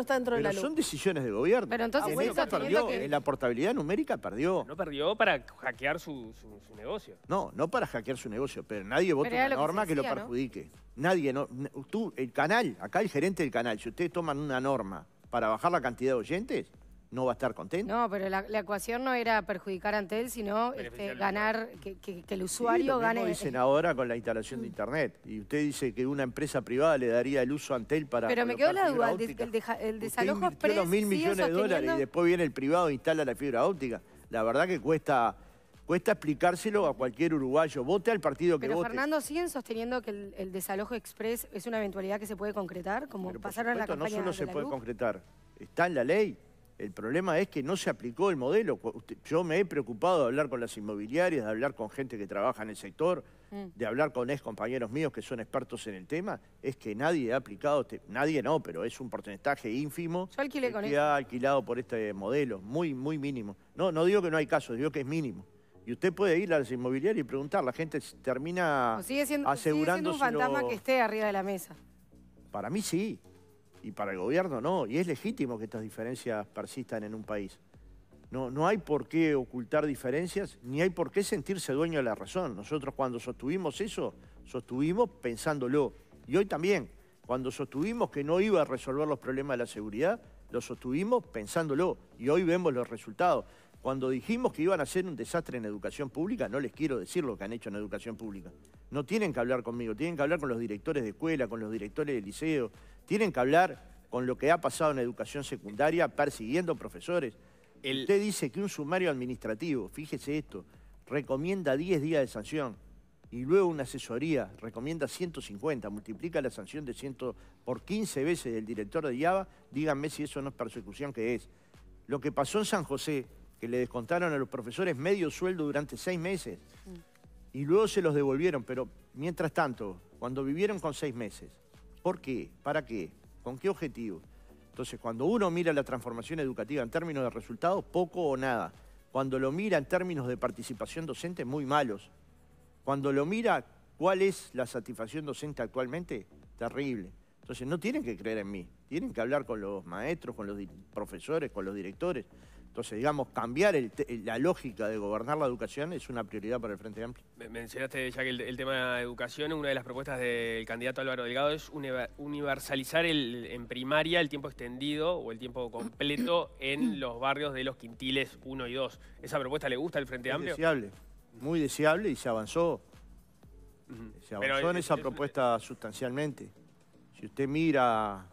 está dentro de la Pero son decisiones de gobierno. Pero entonces ah, En la portabilidad numérica perdió. No perdió para hackear su, negocio. No, no para hackear su negocio, pero nadie votó una norma que lo perjudique. Nadie, no, tú, el canal, acá el gerente del canal, si ustedes toman una norma para bajar la cantidad de oyentes, no va a estar contento. No, pero la, la ecuación no era perjudicar a Antel, sino este, ganar, que, que, el usuario lo gane. dicen ahora con la instalación de mm. Internet. Y usted dice que una empresa privada le daría el uso a Antel para. Pero me quedó la duda, el, desalojo el, desalojo los mil millones de dólares y después viene el privado e instala la fibra óptica. La verdad que cuesta. Cuesta explicárselo a cualquier uruguayo. Vote al partido que Pero, Fernando, ¿siguen sosteniendo que el, desalojo express es una eventualidad que se puede concretar? Como Pero, pasaron en la campaña No solo se puede concretar, está en la ley. El problema es que no se aplicó el modelo. Yo me he preocupado de hablar con las inmobiliarias, de hablar con gente que trabaja en el sector, mm. de hablar con ex compañeros míos que son expertos en el tema. Es que nadie ha aplicado, este, nadie no, pero es un porcentaje ínfimo que ha alquilado por este modelo, muy, muy mínimo. No, no digo que no hay casos, digo que es mínimo. Y usted puede ir a las inmobiliarias y preguntar, la gente termina asegurándose... Sigue siendo un fantasma que esté arriba de la mesa. Para mí sí y para el gobierno no. Y es legítimo que estas diferencias persistan en un país. No, no, hay por qué ocultar diferencias, ni hay por qué sentirse dueño de la razón. Nosotros cuando sostuvimos eso, sostuvimos pensándolo. Y hoy también, cuando sostuvimos que no iba a resolver los problemas de la seguridad, lo sostuvimos pensándolo. Y hoy vemos los resultados. Cuando dijimos que iban a ser un desastre en educación pública, no les quiero decir lo que han hecho en educación pública. No tienen que hablar conmigo, tienen que hablar con los directores de escuela, con los directores de liceo, tienen que hablar con lo que ha pasado en educación secundaria, persiguiendo profesores. Usted dice que un sumario administrativo, fíjese esto, recomienda 10 días de sanción y luego una asesoría recomienda 150, multiplica la sanción de 100 por 15 veces del director de IABA, díganme si eso no es persecución que es. Lo que pasó en San José que le descontaron a los profesores medio sueldo durante seis meses y luego se los devolvieron, pero mientras tanto, cuando vivieron con seis meses, ¿por qué? ¿Para qué? ¿Con qué objetivo? Entonces, cuando uno mira la transformación educativa en términos de resultados, poco o nada. Cuando lo mira en términos de participación docente, muy malos. Cuando lo mira, ¿cuál es la satisfacción docente actualmente? Terrible. Entonces, no tienen que creer en mí. Tienen que hablar con los maestros, con los profesores, con los directores. Entonces, digamos, cambiar la lógica de gobernar la educación es una prioridad para el Frente Amplio. Mencionaste ya que el, tema de educación, una de las propuestas del candidato Álvaro Delgado es universalizar en primaria el tiempo extendido o el tiempo completo en los barrios de los quintiles 1 y 2. ¿Esa propuesta le gusta al Frente Amplio? Muy Deseable, muy deseable y se avanzó. Se avanzó en esa propuesta sustancialmente. Si usted mira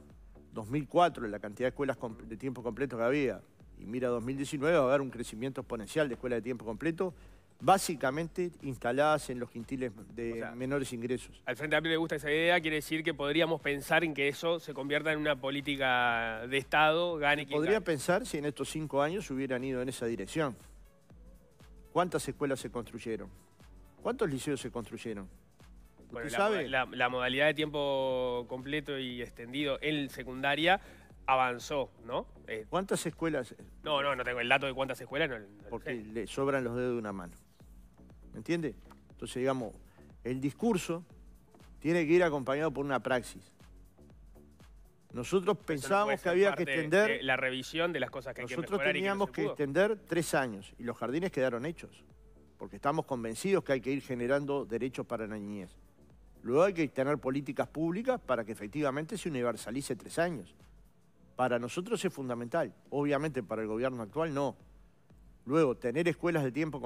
2004, la cantidad de escuelas de tiempo completo que había, mira 2019, va a haber un crecimiento exponencial de escuelas de tiempo completo, básicamente instaladas en los quintiles de menores ingresos. Al Frente mí le gusta esa idea, quiere decir que podríamos pensar en que eso se convierta en una política de Estado, gane quien Podría pensar si en estos cinco años hubieran ido en esa dirección. ¿Cuántas escuelas se construyeron? ¿Cuántos liceos se construyeron? Bueno, la, la, modalidad de tiempo completo y extendido en secundaria avanzó, ¿no? Eh, ¿Cuántas escuelas? No, no, no tengo el dato de cuántas escuelas. porque le sobran los dedos de una mano. ¿Me entiende? Entonces, digamos, el discurso tiene que ir acompañado por una praxis. Nosotros pensábamos que había que extender... La revisión de las cosas que Nosotros hay que teníamos que, que extender tres años y los jardines quedaron hechos, porque estamos convencidos que hay que ir generando derechos para la niñez. Luego hay que tener políticas públicas para que efectivamente se universalice tres años para nosotros es fundamental. Obviamente para el gobierno actual no. Luego, tener escuelas de tiempo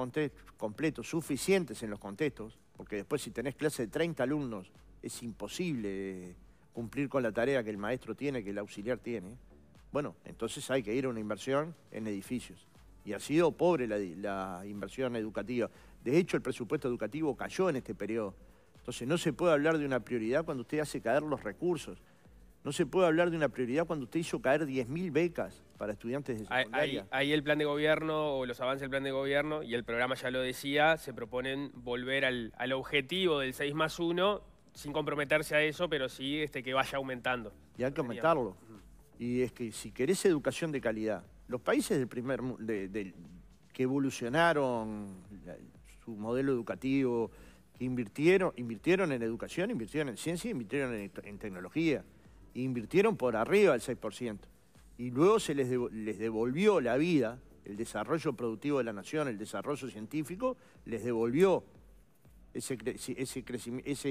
completo suficientes en los contextos, porque después si tenés clase de 30 alumnos es imposible eh, cumplir con la tarea que el maestro tiene, que el auxiliar tiene. Bueno, entonces hay que ir a una inversión en edificios. Y ha sido pobre la, inversión educativa. De hecho, el presupuesto educativo cayó en este periodo. Entonces no se puede hablar de una prioridad cuando usted hace caer los recursos. No se puede hablar de una prioridad cuando usted hizo caer 10.000 becas para estudiantes de secundaria. Ahí, el plan de gobierno o los avances del plan de gobierno, y el programa ya lo decía, se proponen volver al, objetivo del 6 más 1 sin comprometerse a eso, pero sí este, que vaya aumentando. Y hay que aumentarlo. Y es que si querés educación de calidad, los países del primer de, que evolucionaron su modelo educativo, invirtieron, invirtieron en educación, invirtieron en ciencia invirtieron en tecnología invirtieron por arriba del 6%. Y luego se les, les devolvió la vida, el desarrollo productivo de la nación, el desarrollo científico, les devolvió ese, ese,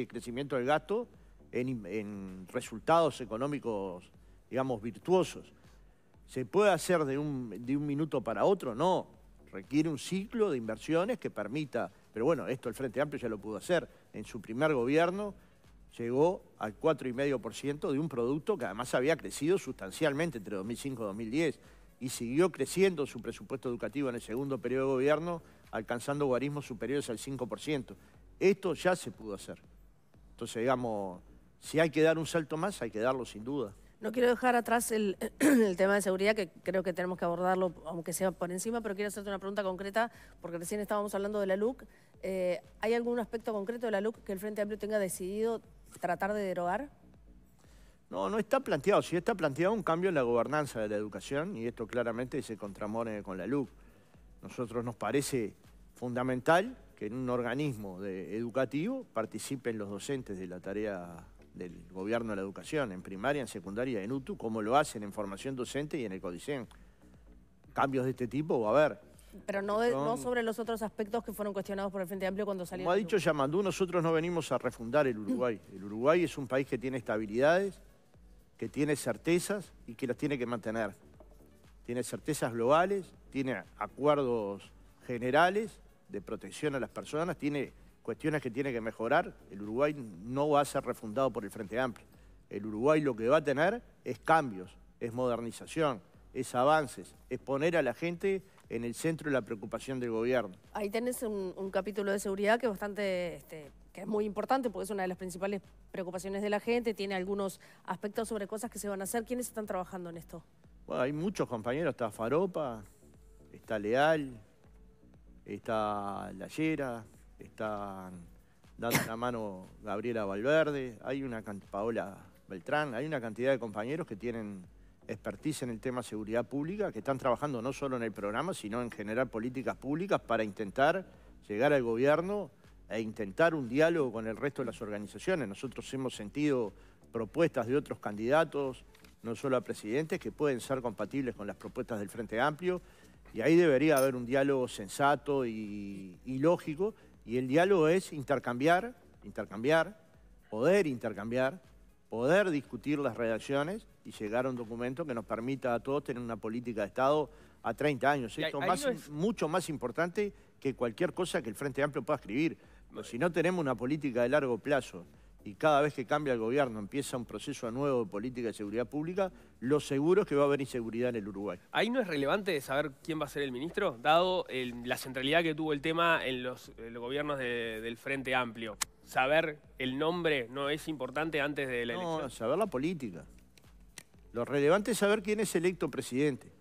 crecimiento del gasto en, en, resultados económicos, digamos, virtuosos. ¿Se puede hacer de un, de un minuto para otro? No. Requiere un ciclo de inversiones que permita... Pero bueno, esto el Frente Amplio ya lo pudo hacer en su primer gobierno llegó al 4,5% de un producto que además había crecido sustancialmente entre 2005 y 2010 y siguió creciendo su presupuesto educativo en el segundo periodo de gobierno, alcanzando guarismos superiores al 5%. Esto ya se pudo hacer. Entonces, digamos, si hay que dar un salto más, hay que darlo sin duda. No quiero dejar atrás (clears throat) el, tema de seguridad, que creo que tenemos que abordarlo, aunque sea por encima, pero quiero hacerte una pregunta concreta, porque recién estábamos hablando de la LUC. Eh, ¿Hay algún aspecto concreto de la LUC que el Frente Amplio tenga decidido tratar de derogar? No, no está planteado. si está planteado un cambio en la gobernanza de la educación y esto claramente se contramone con la LUC. Nosotros nos parece fundamental que en un organismo educativo participen los docentes de la tarea del gobierno de la educación, en primaria, en secundaria, en UTU, como lo hacen en formación docente y en el CODICEN. Cambios de este tipo va a haber. Pero no, sobre los otros aspectos que fueron cuestionados por el Frente Amplio cuando salió. Como ha dicho Yamandú, nosotros no venimos a refundar el Uruguay. (clears throat) El Uruguay es un país que tiene estabilidades, que tiene certezas y que las tiene que mantener. Tiene certezas globales, tiene acuerdos generales de protección a las personas, tiene cuestiones que tiene que mejorar. El Uruguay no va a ser refundado por el Frente Amplio. El Uruguay lo que va a tener es cambios, es modernización, es avances, es poner a la gente en el centro de la preocupación del gobierno. Ahí tenés un, capítulo de seguridad que bastante este, que es muy importante porque es una de las principales preocupaciones de la gente, tiene algunos aspectos sobre cosas que se van a hacer. ¿Quiénes están trabajando en esto? Bueno, hay muchos compañeros, está Faropa, está Leal, está Lallera, está dando la mano Gabriela Valverde, hay una Paola Beltrán, hay una cantidad de compañeros que tienen expertise en el tema seguridad pública, que están trabajando no solo en el programa, sino en generar políticas públicas para intentar llegar al gobierno e intentar un diálogo con el resto de las organizaciones. Nosotros hemos sentido propuestas de otros candidatos, no solo a presidentes, que pueden ser compatibles con las propuestas del Frente Amplio, y ahí debería haber un diálogo sensato y, y lógico, y el diálogo es intercambiar, intercambiar, poder intercambiar, poder discutir las redacciones y llegar a un documento que nos permita a todos tener una política de Estado a 30 años. Esto es mucho más importante que cualquier cosa que el Frente Amplio pueda escribir. Pues si no tenemos una política de largo plazo y cada vez que cambia el gobierno empieza un proceso nuevo de política de seguridad pública, lo seguro es que va a haber inseguridad en el Uruguay. Ahí no es relevante saber quién va a ser el ministro, dado la centralidad que tuvo el tema en los, gobiernos del Frente Amplio saber el nombre no es importante antes de la elección? No, saber la política. Lo relevante es saber quién es electo presidente.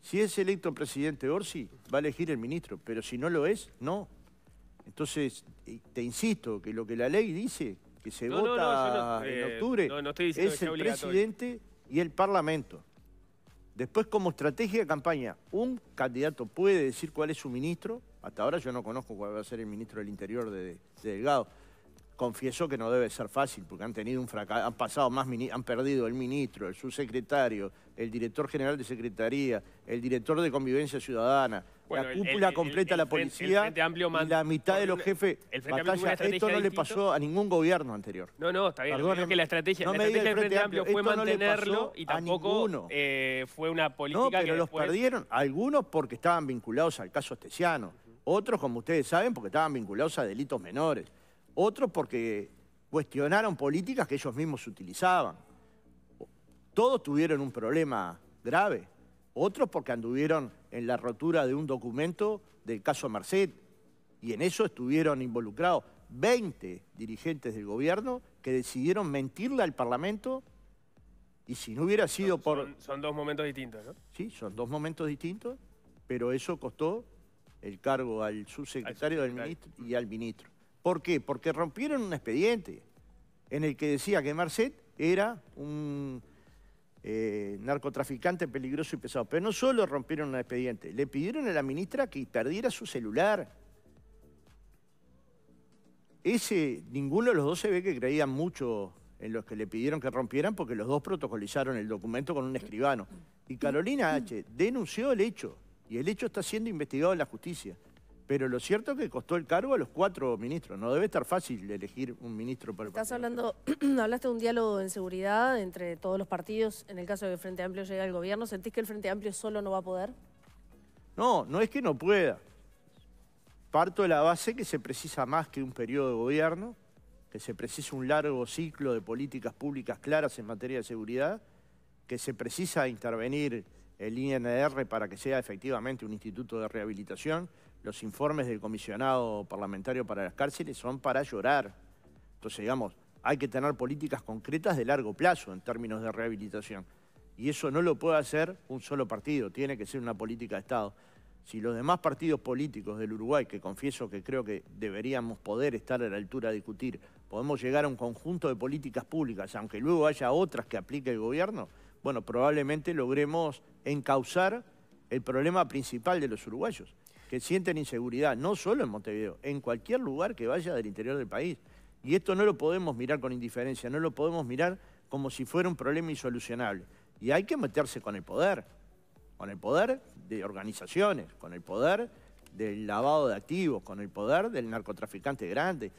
Si es electo presidente Orsi, va a elegir el ministro, pero si no lo es, no. Entonces, te insisto, que lo que la ley dice, que se vota en eh, octubre, es el presidente y el parlamento. Después, como estrategia de campaña, un candidato puede decir cuál es su ministro. Hasta ahora yo no conozco cuál va a ser el ministro del Interior de Delgado confieso que no debe ser fácil, porque han tenido un fracaso, han pasado más han perdido el ministro, el subsecretario, el director general de secretaría, el director de convivencia ciudadana, la cúpula completa de la policía, la mitad de los jefes. esto no le pasó a ningún gobierno anterior. No, no, está bien. que la estrategia, no del Frente, Amplio, fue mantenerlo y tampoco eh, fue una política. No, pero los perdieron algunos porque estaban vinculados al caso Estesiano, otros, como ustedes saben, porque estaban vinculados a delitos menores otros porque cuestionaron políticas que ellos mismos utilizaban. Todos tuvieron un problema grave, otros porque anduvieron en la rotura de un documento del caso Merced y en eso estuvieron involucrados 20 dirigentes del gobierno que decidieron mentirle al Parlamento y si no hubiera sido por... Son, dos momentos distintos, ¿no? Sí, son dos momentos distintos, pero eso costó el cargo al subsecretario. Del ministro y al ministro. ¿Por qué? Porque rompieron un expediente en el que decía que Marcet era un eh, narcotraficante peligroso y pesado. Pero no solo rompieron un expediente, le pidieron a la ministra que perdiera su celular. Ese, ninguno de los dos se ve que creían mucho en los que le pidieron que rompieran porque los dos protocolizaron el documento con un escribano. Y Carolina H. denunció el hecho y el hecho está siendo investigado en la justicia. Pero lo cierto es que costó el cargo a los cuatro ministros. No debe estar fácil elegir un ministro para... Estás hablando, (clears throat) hablaste de un diálogo en seguridad entre todos los partidos. En el caso de que el Frente Amplio llegue al gobierno, ¿sentís que el Frente Amplio solo no va a poder? No, no es que no pueda. Parto de la base que se precisa más que un periodo de gobierno, que se precisa un largo ciclo de políticas públicas claras en materia de seguridad, que se precisa intervenir el INR para que sea efectivamente un instituto de rehabilitación, los informes del comisionado parlamentario para las cárceles son para llorar. Entonces, digamos, hay que tener políticas concretas de largo plazo en términos de rehabilitación. Y eso no lo puede hacer un solo partido, tiene que ser una política de Estado. Si los demás partidos políticos del Uruguay, que confieso que creo que deberíamos poder estar a la altura de discutir, podemos llegar a un conjunto de políticas públicas, aunque luego haya otras que aplique el gobierno, bueno, probablemente logremos encauzar el problema principal de los uruguayos, que sienten inseguridad, no solo en Montevideo, en cualquier lugar que vaya del interior del país. Y esto no lo podemos mirar con indiferencia, no lo podemos mirar como si fuera un problema insolucionable. Y hay que meterse con el poder, con el poder de organizaciones, con el poder del lavado de activos, con el poder del narcotraficante grande.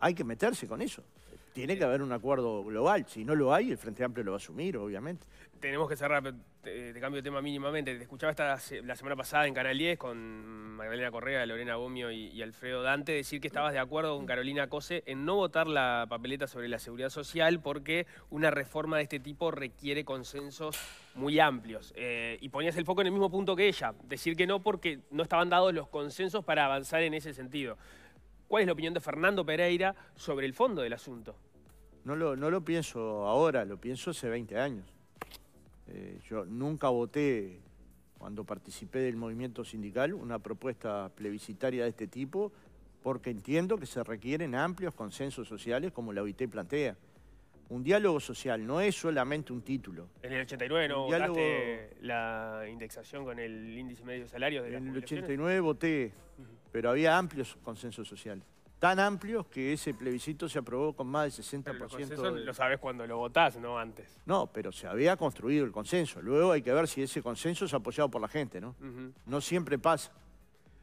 Hay que meterse con eso. Tiene que haber un acuerdo global. Si no lo hay, el Frente Amplio lo va a asumir, obviamente. Tenemos que cerrar, te, cambio de tema mínimamente. Te escuchaba esta, la semana pasada en Canal 10 con Magdalena Correa, Lorena Gomio y, Alfredo Dante decir que estabas de acuerdo con Carolina Cose en no votar la papeleta sobre la seguridad social porque una reforma de este tipo requiere consensos muy amplios. Eh, y ponías el foco en el mismo punto que ella, decir que no porque no estaban dados los consensos para avanzar en ese sentido. ¿Cuál es la opinión de Fernando Pereira sobre el fondo del asunto? No lo, no lo pienso ahora, lo pienso hace 20 años. Eh, yo nunca voté, cuando participé del movimiento sindical, una propuesta plebiscitaria de este tipo, porque entiendo que se requieren amplios consensos sociales como la OIT plantea. Un diálogo social no es solamente un título. En el 89 no votaste la indexación con el índice medio de salarios de En el 89 voté pero había amplios consensos sociales. Tan amplios que ese plebiscito se aprobó con más del 60%. Pero lo sabes cuando lo votás, no antes. No, pero se había construido el consenso. Luego hay que ver si ese consenso es apoyado por la gente, ¿no? No siempre pasa.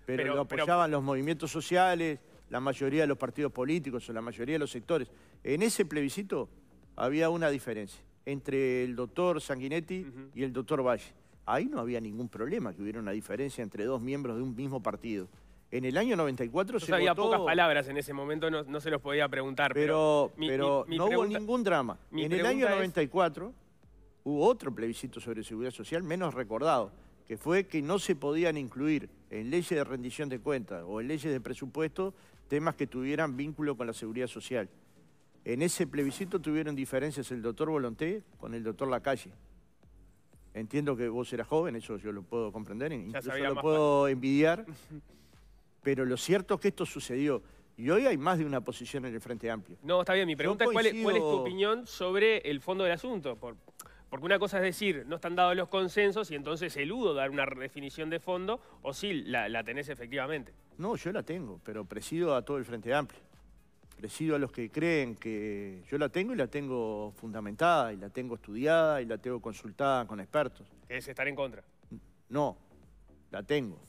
Pero, lo apoyaban los movimientos sociales, la mayoría de los partidos políticos o la mayoría de los sectores. En ese plebiscito había una diferencia entre el doctor Sanguinetti y el doctor Valle. Ahí no había ningún problema que hubiera una diferencia entre dos miembros de un mismo partido. En el año 94 se se había pocas palabras en ese momento, no, se los podía preguntar. Pero, pero, no hubo ningún drama. En el año 94 hubo otro plebiscito sobre seguridad social menos recordado, que fue que no se podían incluir en leyes de rendición de cuentas o en leyes de presupuesto temas que tuvieran vínculo con la seguridad social. En ese plebiscito tuvieron diferencias el doctor Volonté con el doctor Lacalle. Entiendo que vos eras joven, eso yo lo puedo comprender, incluso lo puedo envidiar. (laughs) pero lo cierto es que esto sucedió. Y hoy hay más de una posición en el Frente Amplio. No, está bien. Mi pregunta es cuál, es tu opinión sobre el fondo del asunto. porque una cosa es decir, no están dados los consensos y entonces eludo dar una definición de fondo, o sí, la, la tenés efectivamente. No, yo la tengo, pero presido a todo el Frente Amplio. Presido a los que creen que yo la tengo y la tengo fundamentada, y la tengo estudiada, y la tengo consultada con expertos. Es estar en contra. No, la tengo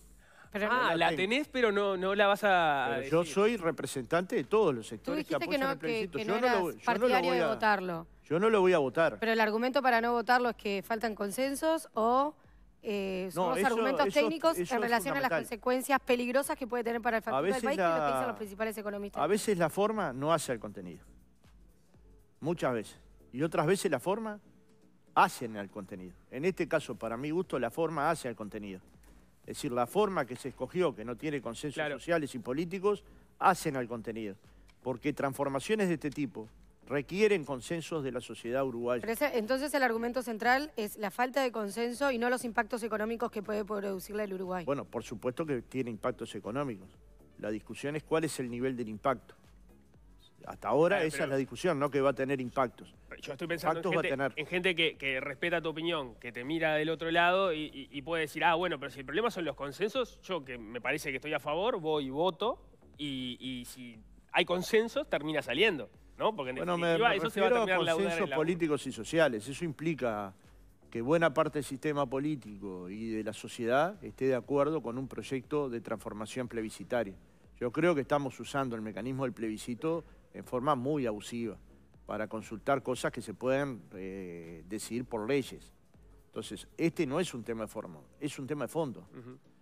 ah, la tenés, pero no, no la vas a. Yo soy representante de todos los sectores que apoyan no, que, yo no, lo, partidario voy a, de votarlo. Yo no lo voy a votar. Pero el argumento para no votarlo es que faltan consensos o eh, son argumentos técnicos en relación a las consecuencias peligrosas que puede tener para el factor del país, que los principales economistas. A veces la forma no hace al contenido. Muchas veces. Y otras veces la forma hace al contenido. En este caso, para mi gusto, la forma hace al contenido. Es decir, la forma que se escogió, que no tiene consensos sociales y políticos, hacen al contenido. Porque transformaciones de este tipo requieren consensos de la sociedad uruguaya. entonces el argumento central es la falta de consenso y no los impactos económicos que puede producirle el Uruguay. Bueno, por supuesto que tiene impactos económicos. La discusión es cuál es el nivel del impacto. Hasta ahora esa es la discusión, ¿no? Que va a tener impactos. Yo estoy pensando en gente, en gente, que, respeta tu opinión, que te mira del otro lado y, puede decir, ah, bueno, pero si el problema son los consensos, yo que me parece que estoy a favor, voy y voto, y, si hay consensos, termina saliendo, ¿no? Porque en eso se va a consensos políticos y sociales, eso implica que buena parte del sistema político y de la sociedad esté de acuerdo con un proyecto de transformación plebiscitaria. Yo creo que estamos usando el mecanismo del plebiscito en forma muy abusiva para consultar cosas que se pueden eh, decidir por leyes. Entonces, este no es un tema de forma, es un tema de fondo.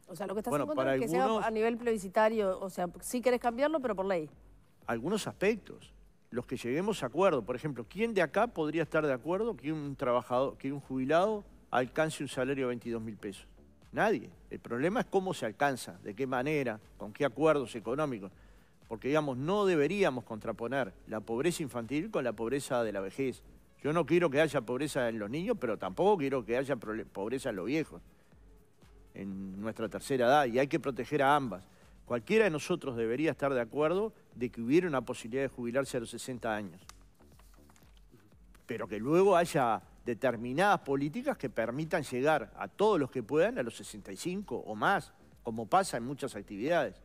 O sea, lo que estás haciendo es que sea a nivel plebiscitario, o sea, si querés cambiarlo, pero por ley. Algunos aspectos, los que lleguemos a acuerdo. Por ejemplo, ¿quién de acá podría estar de acuerdo que un trabajador, que un jubilado alcance un salario de 22 mil pesos? Nadie. El problema es cómo se alcanza, de qué manera, con qué acuerdos económicos porque digamos, no deberíamos contraponer la pobreza infantil con la pobreza de la vejez. Yo no quiero que haya pobreza en los niños, pero tampoco quiero que haya pobreza en los viejos, en nuestra tercera edad, y hay que proteger a ambas. Cualquiera de nosotros debería estar de acuerdo de que hubiera una posibilidad de jubilarse a los 60 años, pero que luego haya determinadas políticas que permitan llegar a todos los que puedan a los 65 o más, como pasa en muchas actividades.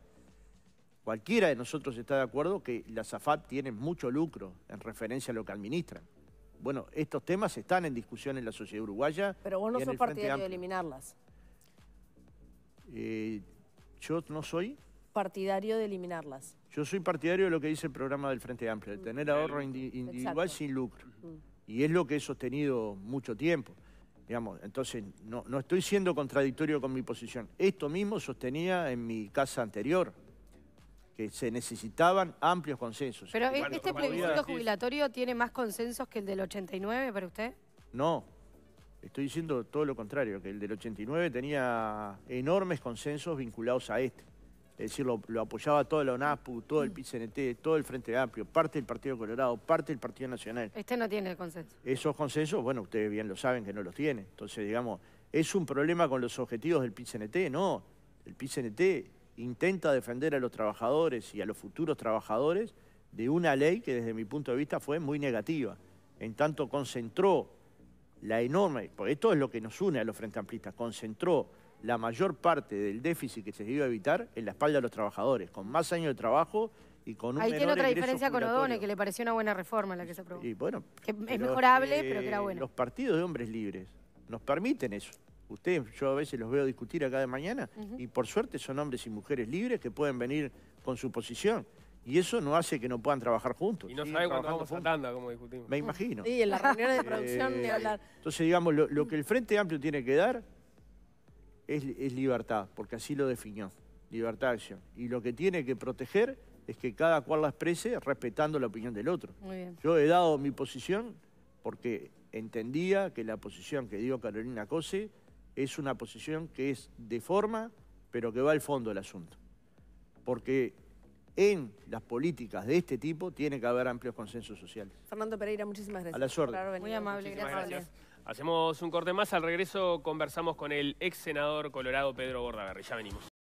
Cualquiera de nosotros está de acuerdo que la Zafat tiene mucho lucro en referencia a lo que administra. Bueno, estos temas están en discusión en la sociedad uruguaya. Pero vos no sos partidario de eliminarlas. Eh, yo no soy... Partidario de eliminarlas. Yo soy partidario de lo que dice el programa del Frente Amplio, de mm. tener ahorro individual sin lucro. Mm. Y es lo que he sostenido mucho tiempo. Digamos, entonces, no, no estoy siendo contradictorio con mi posición. Esto mismo sostenía en mi casa anterior que se necesitaban amplios consensos. Pero este plebiscito jubilatorio tiene más consensos que el del 89 para usted? No, estoy diciendo todo lo contrario, que el del 89 tenía enormes consensos vinculados a este. Es decir, lo, apoyaba toda la ONAPU, todo el PICNT, todo el Frente Amplio, parte del Partido Colorado, parte del Partido Nacional. Este no tiene el consenso. Esos consensos, bueno, ustedes bien lo saben que no los tiene. Entonces, digamos, ¿es un problema con los objetivos del PICNT? No, el PICNT intenta defender a los trabajadores y a los futuros trabajadores de una ley que desde mi punto de vista fue muy negativa. En tanto concentró la enorme, porque esto es lo que nos une a los frente amplistas, concentró la mayor parte del déficit que se iba a evitar en la espalda de los trabajadores, con más años de trabajo y con un Ahí tiene otra diferencia con Odone, que le pareció una buena reforma la que se aprobó. es mejorable, pero que era buena. Los partidos de hombres libres nos permiten eso. Ustedes, yo a veces los veo discutir acá de mañana y por suerte son hombres y mujeres libres que pueden venir con su posición. Y eso no hace que no puedan trabajar juntos. Y no sabe cuándo vamos como discutimos. Me imagino. Y en la reuniones de eh, producción de hablar. Entonces, digamos, lo, que el Frente Amplio tiene que dar es, es libertad, porque así lo definió, libertad de acción. Y lo que tiene que proteger es que cada cual la exprese respetando la opinión del otro. Muy bien. Yo he dado mi posición porque entendía que la posición que dio Carolina Cose es una posición que es de forma, pero que va al fondo del asunto. Porque en las políticas de este tipo tiene que haber amplios consensos sociales. Fernando Pereira, muchísimas gracias. A la suerte. Muy amable, gracias. Hacemos un corte más, al regreso conversamos con el ex senador colorado Pedro Bordagarri. Ya venimos.